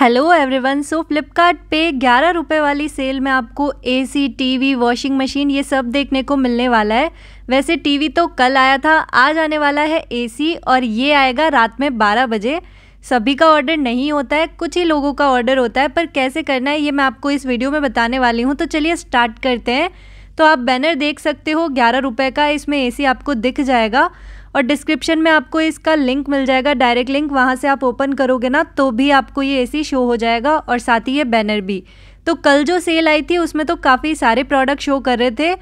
hello everyone so Flipkart पे ग्यारह रुपये वाली सेल में आपको एसी टीवी वॉशिंग मशीन ये सब देखने को मिलने वाला है वैसे टीवी तो कल आया था आज आने वाला है एसी और ये आएगा रात में बारह बजे सभी का ऑर्डर नहीं होता है कुछ ही लोगों का ऑर्डर होता है पर कैसे करना है ये मैं आपको इस वीडियो में बताने वाली हूँ तो चलिए स्टार्ट करते हैं तो आप बैनर देख सकते हो ग्यारह रुपये का इसमें ए आपको दिख जाएगा और डिस्क्रिप्शन में आपको इसका लिंक मिल जाएगा डायरेक्ट लिंक वहाँ से आप ओपन करोगे ना तो भी आपको ये ए शो हो जाएगा और साथ ही ये बैनर भी तो कल जो सेल आई थी उसमें तो काफ़ी सारे प्रोडक्ट शो कर रहे थे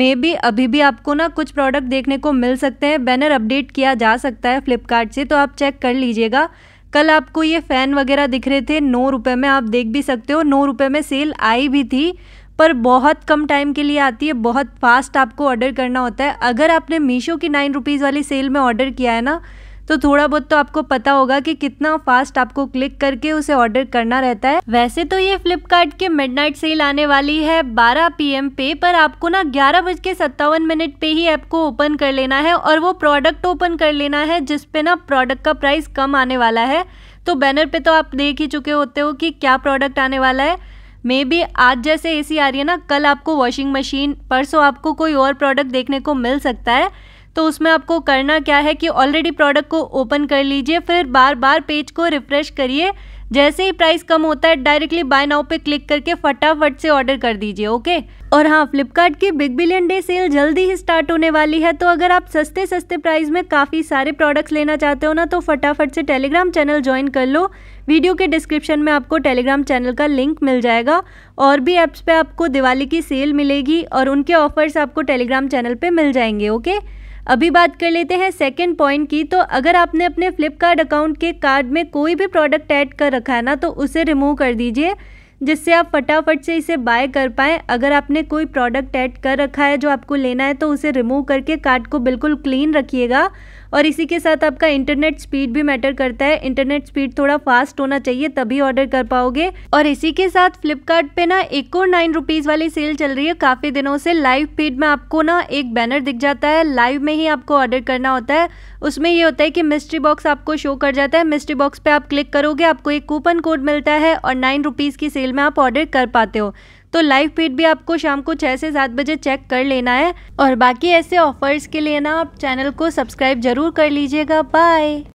मे बी अभी भी आपको ना कुछ प्रोडक्ट देखने को मिल सकते हैं बैनर अपडेट किया जा सकता है फ्लिपकार्ट से तो आप चेक कर लीजिएगा कल आपको ये फ़ैन वगैरह दिख रहे थे नौ रुपये में आप देख भी सकते हो नौ रुपये में सेल आई भी थी पर बहुत कम टाइम के लिए आती है बहुत फास्ट आपको ऑर्डर करना होता है अगर आपने मीशो की नाइन रुपीज़ वाली सेल में ऑर्डर किया है ना तो थोड़ा बहुत तो आपको पता होगा कि कितना फास्ट आपको क्लिक करके उसे ऑर्डर करना रहता है वैसे तो ये फ्लिपकार्ट के मिडनाइट सेल आने वाली है 12 पीएम पे पर आपको ना ग्यारह बज के सत्तावन मिनट पे ही ऐप को ओपन कर लेना है और वो प्रोडक्ट ओपन कर लेना है जिसपे ना प्रोडक्ट का प्राइस कम आने वाला है तो बैनर पे तो आप देख ही चुके होते हो कि क्या प्रोडक्ट आने वाला है मे बी आज जैसे ए आ रही है ना कल आपको वॉशिंग मशीन परसों आपको कोई और प्रोडक्ट देखने को मिल सकता है तो उसमें आपको करना क्या है कि ऑलरेडी प्रोडक्ट को ओपन कर लीजिए फिर बार बार पेज को रिफ्रेश करिए जैसे ही प्राइस कम होता है डायरेक्टली बाय नाउ पे क्लिक करके फटाफट से ऑर्डर कर दीजिए ओके और हाँ फ्लिपकार्ट की बिग बिलियन डे सेल जल्दी ही स्टार्ट होने वाली है तो अगर आप सस्ते सस्ते प्राइस में काफ़ी सारे प्रोडक्ट्स लेना चाहते हो ना तो फटाफट से टेलीग्राम चैनल ज्वाइन कर लो वीडियो के डिस्क्रिप्शन में आपको टेलीग्राम चैनल का लिंक मिल जाएगा और भी ऐप्स पे आपको दिवाली की सेल मिलेगी और उनके ऑफर्स आपको टेलीग्राम चैनल पे मिल जाएंगे ओके अभी बात कर लेते हैं सेकेंड पॉइंट की तो अगर आपने अपने फ्लिपकार्ट अकाउंट के कार्ड में कोई भी प्रोडक्ट ऐड कर रखा है ना तो उसे रिमूव कर दीजिए जिससे आप फटाफट से इसे बाय कर पाएँ अगर आपने कोई प्रोडक्ट ऐड कर रखा है जो आपको लेना है तो उसे रिमूव करके कार्ड को बिल्कुल क्लीन रखिएगा और इसी के साथ आपका इंटरनेट स्पीड भी मैटर करता है इंटरनेट स्पीड थोड़ा फास्ट होना चाहिए तभी ऑर्डर कर पाओगे और इसी के साथ फ्लिपकार्ट पे ना एक और नाइन रुपीज़ वाली सेल चल रही है काफ़ी दिनों से लाइव फीड में आपको ना एक बैनर दिख जाता है लाइव में ही आपको ऑर्डर करना होता है उसमें ये होता है कि मिस्ट्री बॉक्स आपको शो कर जाता है मिस्ट्री बॉक्स पे आप क्लिक करोगे आपको एक कूपन कोड मिलता है और नाइन रुपीज़ की सेल में आप ऑर्डर कर पाते हो तो लाइव फीड भी आपको शाम को छः से सात बजे चेक कर लेना है और बाकी ऐसे ऑफर्स के लिए ना आप चैनल को सब्सक्राइब जरूर कर लीजिएगा बाय